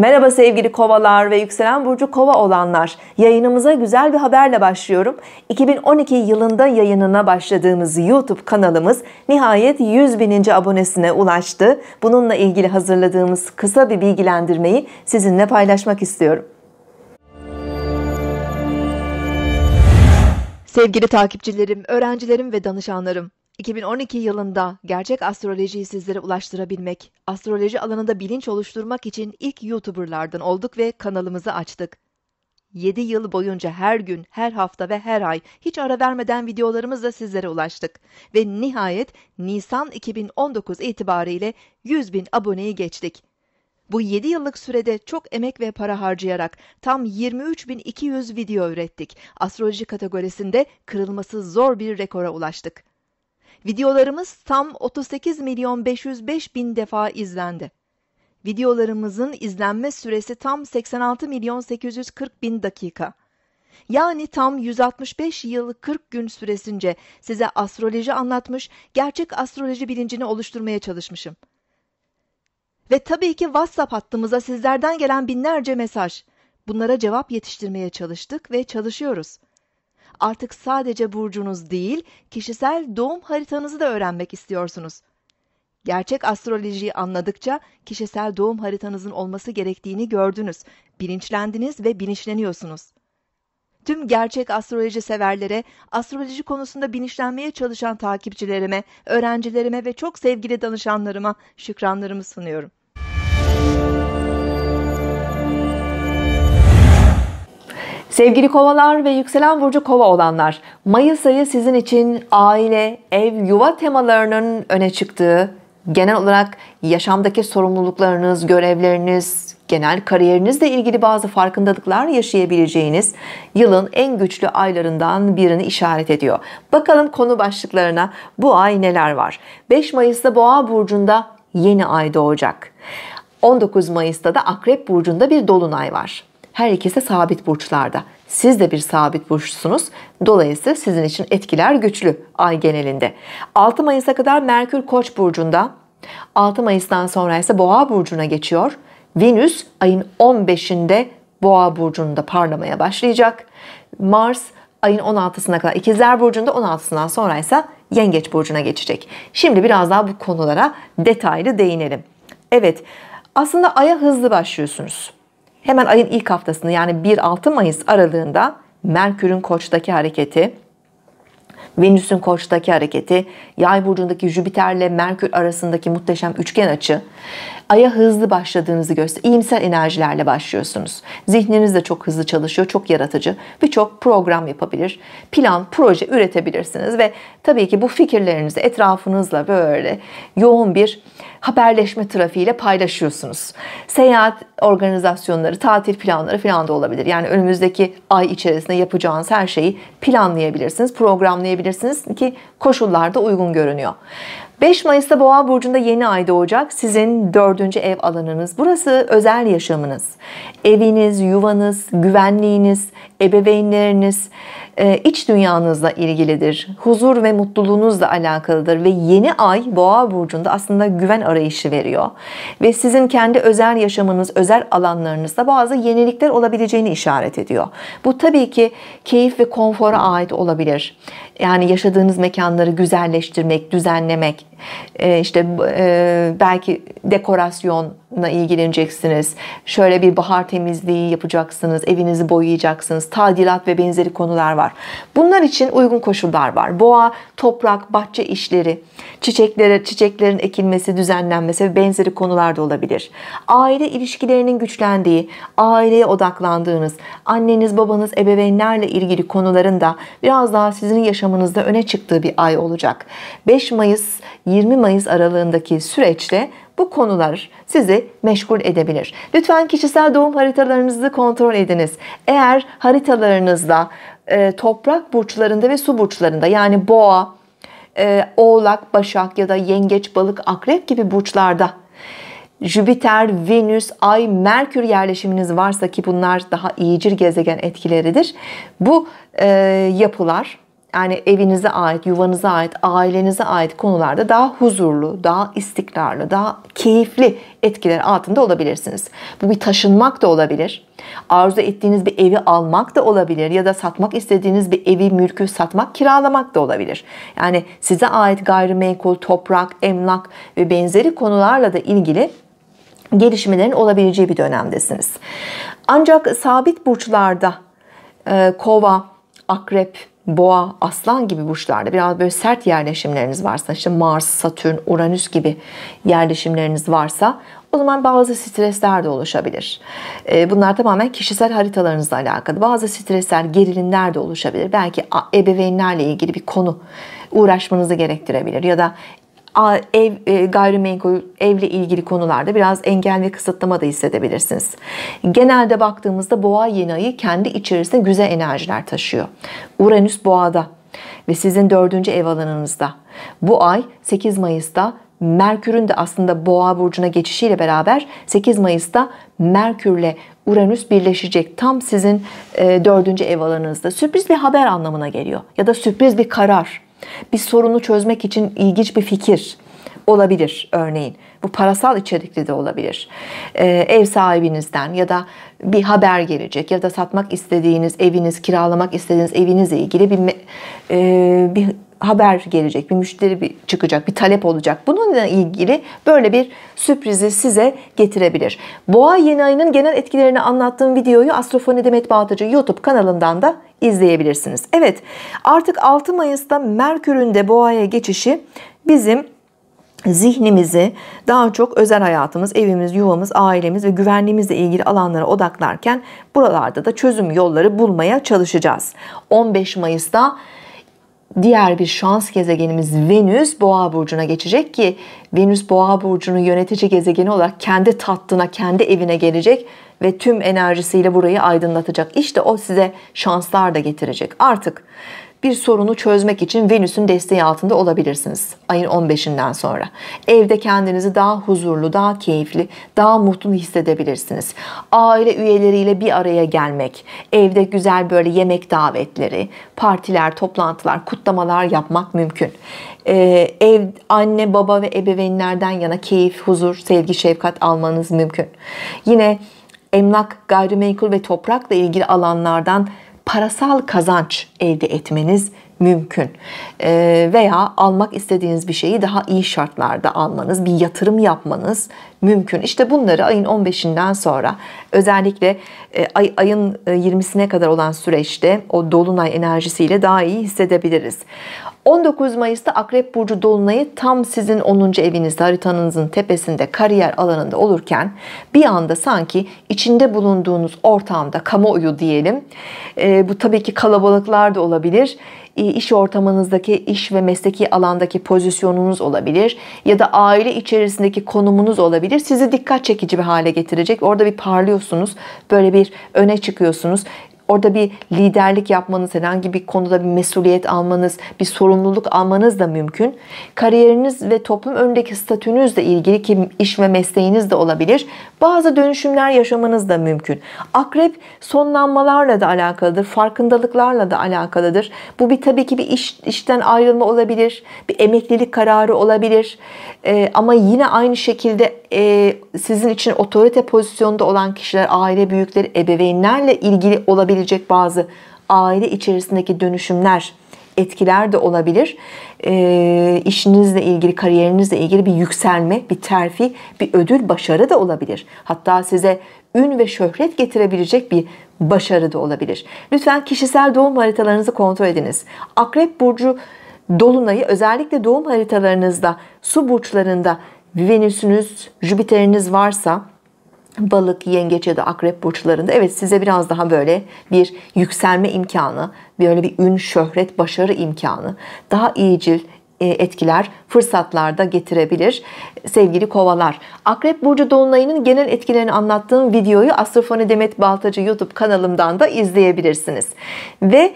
Merhaba sevgili kovalar ve yükselen burcu kova olanlar. Yayınımıza güzel bir haberle başlıyorum. 2012 yılında yayınına başladığımız YouTube kanalımız nihayet 100 bininci abonesine ulaştı. Bununla ilgili hazırladığımız kısa bir bilgilendirmeyi sizinle paylaşmak istiyorum. Sevgili takipçilerim, öğrencilerim ve danışanlarım. 2012 yılında gerçek astrolojiyi sizlere ulaştırabilmek, astroloji alanında bilinç oluşturmak için ilk YouTuber'lardan olduk ve kanalımızı açtık. 7 yıl boyunca her gün, her hafta ve her ay hiç ara vermeden videolarımızla sizlere ulaştık. Ve nihayet Nisan 2019 itibariyle 100 bin aboneyi geçtik. Bu 7 yıllık sürede çok emek ve para harcayarak tam 23.200 video ürettik. Astroloji kategorisinde kırılması zor bir rekora ulaştık. Videolarımız tam 38 milyon 505 bin defa izlendi. Videolarımızın izlenme süresi tam 86 milyon 840 bin dakika. Yani tam 165 yıl 40 gün süresince size astroloji anlatmış, gerçek astroloji bilincini oluşturmaya çalışmışım. Ve tabii ki WhatsApp hattımıza sizlerden gelen binlerce mesaj. Bunlara cevap yetiştirmeye çalıştık ve çalışıyoruz.'' artık sadece burcunuz değil, kişisel doğum haritanızı da öğrenmek istiyorsunuz. Gerçek astrolojiyi anladıkça kişisel doğum haritanızın olması gerektiğini gördünüz, bilinçlendiniz ve bilinçleniyorsunuz. Tüm gerçek astroloji severlere, astroloji konusunda bilinçlenmeye çalışan takipçilerime, öğrencilerime ve çok sevgili danışanlarıma şükranlarımı sunuyorum. Sevgili kovalar ve yükselen burcu kova olanlar, Mayıs ayı sizin için aile, ev, yuva temalarının öne çıktığı, genel olarak yaşamdaki sorumluluklarınız, görevleriniz, genel kariyerinizle ilgili bazı farkındalıklar yaşayabileceğiniz yılın en güçlü aylarından birini işaret ediyor. Bakalım konu başlıklarına bu ay neler var? 5 Mayıs'ta Boğa burcunda yeni ay doğacak. 19 Mayıs'ta da Akrep burcunda bir dolunay var. Her ikisi sabit burçlarda. Siz de bir sabit burçsunuz. Dolayısıyla sizin için etkiler güçlü ay genelinde. 6 Mayıs'a kadar Merkür Koç burcunda. 6 Mayıs'tan sonra ise Boğa burcuna geçiyor. Venüs ayın 15'inde Boğa burcunda parlamaya başlayacak. Mars ayın 16'sına kadar İkizler burcunda 16'sından sonra ise Yengeç burcuna geçecek. Şimdi biraz daha bu konulara detaylı değinelim. Evet, aslında aya hızlı başlıyorsunuz. Hemen ayın ilk haftasını yani 1-6 Mayıs aralığında Merkür'ün koçtaki hareketi, Venüs'ün koçtaki hareketi, yay burcundaki Jüpiter'le Merkür arasındaki muhteşem üçgen açı, aya hızlı başladığınızı gösteriyor. İyimser enerjilerle başlıyorsunuz. Zihniniz de çok hızlı çalışıyor, çok yaratıcı. Birçok program yapabilir, plan, proje üretebilirsiniz ve tabii ki bu fikirlerinizi etrafınızla böyle yoğun bir haberleşme trafiğiyle paylaşıyorsunuz. Seyahat organizasyonları, tatil planları falan da olabilir. Yani önümüzdeki ay içerisinde yapacağınız her şeyi planlayabilirsiniz, programlayabilirsiniz ki koşullarda uygun görünüyor. 5 Mayıs'ta Boğa burcunda yeni ay doğacak. Sizin dördüncü ev alanınız. Burası özel yaşamınız. Eviniz, yuvanız, güvenliğiniz, ebeveynleriniz, e, iç dünyanızla ilgilidir. Huzur ve mutluluğunuzla alakalıdır ve yeni ay boğa burcunda aslında güven arayışı veriyor. Ve sizin kendi özel yaşamınız, özel alanlarınızda bazı yenilikler olabileceğini işaret ediyor. Bu tabii ki keyif ve konfora ait olabilir. Yani yaşadığınız mekanları güzelleştirmek, düzenlemek, ee, işte e, belki dekorasyonla ilgileneceksiniz. Şöyle bir bahar temizliği yapacaksınız, evinizi boyayacaksınız, tadilat ve benzeri konular var. Bunlar için uygun koşullar var. Boğa, toprak, bahçe işleri, çiçeklere, çiçeklerin ekilmesi, düzenlenmesi ve benzeri konular da olabilir. Aile ilişkilerinin güçlendiği, aileye odaklandığınız, anneniz, babanız, ebeveynlerle ilgili konuların da biraz daha sizin yaşamınızda öne çıktığı bir ay olacak. 5 Mayıs 20 Mayıs aralığındaki süreçte bu konular sizi meşgul edebilir. Lütfen kişisel doğum haritalarınızı kontrol ediniz. Eğer haritalarınızda e, toprak burçlarında ve su burçlarında yani boğa, e, oğlak, başak ya da yengeç, balık, akrep gibi burçlarda Jüpiter, Venüs, Ay, Merkür yerleşiminiz varsa ki bunlar daha iyicir gezegen etkileridir. Bu e, yapılar yani evinize ait, yuvanıza ait, ailenize ait konularda daha huzurlu, daha istikrarlı, daha keyifli etkiler altında olabilirsiniz. Bu bir taşınmak da olabilir. Arzu ettiğiniz bir evi almak da olabilir ya da satmak istediğiniz bir evi, mülkü satmak, kiralamak da olabilir. Yani size ait gayrimenkul, toprak, emlak ve benzeri konularla da ilgili gelişmelerin olabileceği bir dönemdesiniz. Ancak sabit burçlarda e, kova, akrep, boğa, aslan gibi burçlarda biraz böyle sert yerleşimleriniz varsa işte Mars, Satürn, Uranüs gibi yerleşimleriniz varsa o zaman bazı stresler de oluşabilir. Ee, bunlar tamamen kişisel haritalarınızla alakalı. Bazı stresler, gerilimler de oluşabilir. Belki ebeveynlerle ilgili bir konu uğraşmanızı gerektirebilir ya da ev e, gayrimenkul evle ilgili konularda biraz engel ve kısıtlama da hissedebilirsiniz. Genelde baktığımızda boğa yeni ayı kendi içerisinde güzel enerjiler taşıyor. Uranüs boğada ve sizin dördüncü ev alanınızda. Bu ay 8 Mayıs'ta Merkür'ün de aslında Boğa burcuna geçişiyle beraber 8 Mayıs'ta Merkür'le Uranüs birleşecek tam sizin e, dördüncü ev alanınızda. Sürpriz bir haber anlamına geliyor ya da sürpriz bir karar bir sorunu çözmek için ilginç bir fikir olabilir örneğin. Bu parasal içerikli de olabilir. Ee, ev sahibinizden ya da bir haber gelecek ya da satmak istediğiniz eviniz, kiralamak istediğiniz evinizle ilgili bir e, bir haber gelecek, bir müşteri bir çıkacak, bir talep olacak. Bununla ilgili böyle bir sürprizi size getirebilir. Boğa yeni ayının genel etkilerini anlattığım videoyu Astrofoni Demet Bağdacı YouTube kanalından da izleyebilirsiniz. Evet artık 6 Mayıs'ta Merkür'ün de boğaya geçişi bizim zihnimizi daha çok özel hayatımız, evimiz, yuvamız, ailemiz ve güvenliğimizle ilgili alanlara odaklarken buralarda da çözüm yolları bulmaya çalışacağız. 15 Mayıs'ta diğer bir şans gezegenimiz Venüs Boğa burcuna geçecek ki Venüs Boğa burcunun yönetici gezegeni olarak kendi tatlına kendi evine gelecek ve tüm enerjisiyle burayı aydınlatacak. İşte o size şanslar da getirecek. Artık bir sorunu çözmek için Venüs'ün desteği altında olabilirsiniz ayın 15'inden sonra. Evde kendinizi daha huzurlu, daha keyifli, daha mutlu hissedebilirsiniz. Aile üyeleriyle bir araya gelmek, evde güzel böyle yemek davetleri, partiler, toplantılar, kutlamalar yapmak mümkün. Ee, ev anne, baba ve ebeveynlerden yana keyif, huzur, sevgi, şefkat almanız mümkün. Yine emlak, gayrimenkul ve toprakla ilgili alanlardan parasal kazanç elde etmeniz mümkün e, veya almak istediğiniz bir şeyi daha iyi şartlarda almanız, bir yatırım yapmanız mümkün. İşte bunları ayın 15'inden sonra özellikle e, ay, ayın 20'sine e, kadar olan süreçte o dolunay enerjisiyle daha iyi hissedebiliriz. 19 Mayıs'ta Akrep Burcu Dolunay'ı tam sizin 10. evinizde haritanızın tepesinde kariyer alanında olurken bir anda sanki içinde bulunduğunuz ortamda kamuoyu diyelim e, bu tabii ki kalabalıklar da olabilir e, iş ortamınızdaki iş ve mesleki alandaki pozisyonunuz olabilir ya da aile içerisindeki konumunuz olabilir. Sizi dikkat çekici bir hale getirecek. Orada bir parlıyorsunuz. Böyle bir öne çıkıyorsunuz. Orada bir liderlik yapmanız, herhangi bir konuda bir mesuliyet almanız, bir sorumluluk almanız da mümkün. Kariyeriniz ve toplum önündeki statünüzle ilgili ki iş ve mesleğiniz de olabilir. Bazı dönüşümler yaşamanız da mümkün. Akrep sonlanmalarla da alakalıdır, farkındalıklarla da alakalıdır. Bu bir tabii ki bir iş, işten ayrılma olabilir, bir emeklilik kararı olabilir. E, ama yine aynı şekilde e, sizin için otorite pozisyonda olan kişiler, aile büyükleri, ebeveynlerle ilgili olabilir olabilecek bazı aile içerisindeki dönüşümler, etkiler de olabilir. E, işinizle ilgili, kariyerinizle ilgili bir yükselme, bir terfi, bir ödül, başarı da olabilir. Hatta size ün ve şöhret getirebilecek bir başarı da olabilir. Lütfen kişisel doğum haritalarınızı kontrol ediniz. Akrep Burcu Dolunay'ı özellikle doğum haritalarınızda, su burçlarında Venüs'ünüz, Jüpiter'iniz varsa balık, yengeç ya da akrep burçlarında evet size biraz daha böyle bir yükselme imkanı, böyle bir ün, şöhret, başarı imkanı, daha iyicil e, etkiler, fırsatlar da getirebilir sevgili kovalar. Akrep Burcu Dolunay'ın genel etkilerini anlattığım videoyu Astrofoni Demet Baltacı YouTube kanalımdan da izleyebilirsiniz. Ve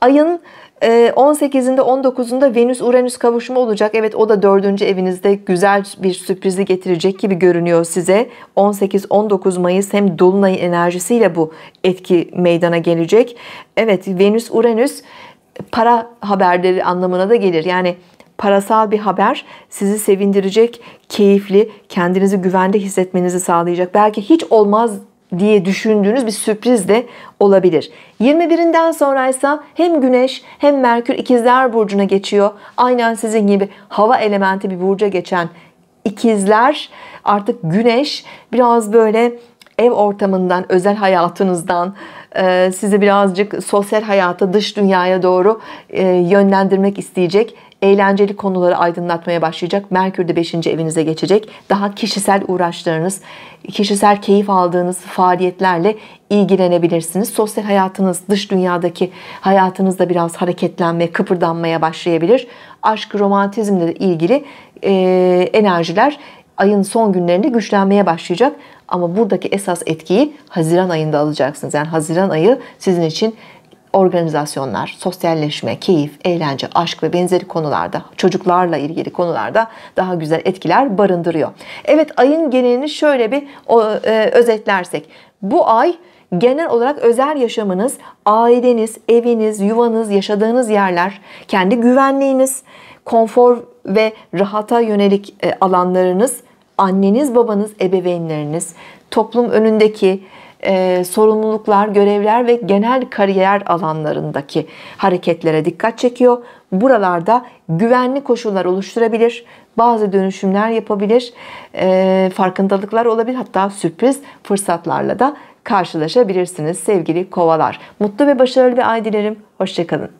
ayın 18'inde ee, 19'unda Venüs Uranüs kavuşumu olacak. Evet o da dördüncü evinizde güzel bir sürprizi getirecek gibi görünüyor size. 18-19 Mayıs hem dolunay enerjisiyle bu etki meydana gelecek. Evet Venüs Uranüs para haberleri anlamına da gelir. Yani parasal bir haber sizi sevindirecek, keyifli, kendinizi güvende hissetmenizi sağlayacak. Belki hiç olmaz diye düşündüğünüz bir sürpriz de olabilir. 21'inden sonra ise hem Güneş hem Merkür ikizler Burcu'na geçiyor. Aynen sizin gibi hava elementi bir burca geçen ikizler artık Güneş biraz böyle ev ortamından, özel hayatınızdan e, sizi birazcık sosyal hayata, dış dünyaya doğru e, yönlendirmek isteyecek eğlenceli konuları aydınlatmaya başlayacak. Merkür de 5. evinize geçecek. Daha kişisel uğraşlarınız, kişisel keyif aldığınız faaliyetlerle ilgilenebilirsiniz. Sosyal hayatınız, dış dünyadaki hayatınızda biraz hareketlenme, kıpırdanmaya başlayabilir. Aşk, romantizmle ilgili e, enerjiler ayın son günlerinde güçlenmeye başlayacak. Ama buradaki esas etkiyi Haziran ayında alacaksınız. Yani Haziran ayı sizin için organizasyonlar, sosyalleşme, keyif, eğlence, aşk ve benzeri konularda, çocuklarla ilgili konularda daha güzel etkiler barındırıyor. Evet ayın genelini şöyle bir e, özetlersek. Bu ay genel olarak özel yaşamınız, aileniz, eviniz, yuvanız, yaşadığınız yerler, kendi güvenliğiniz, konfor ve rahata yönelik e, alanlarınız, anneniz, babanız, ebeveynleriniz, toplum önündeki e, sorumluluklar, görevler ve genel kariyer alanlarındaki hareketlere dikkat çekiyor. Buralarda güvenli koşullar oluşturabilir, bazı dönüşümler yapabilir, e, farkındalıklar olabilir hatta sürpriz fırsatlarla da karşılaşabilirsiniz sevgili kovalar. Mutlu ve başarılı bir ay dilerim. Hoşçakalın.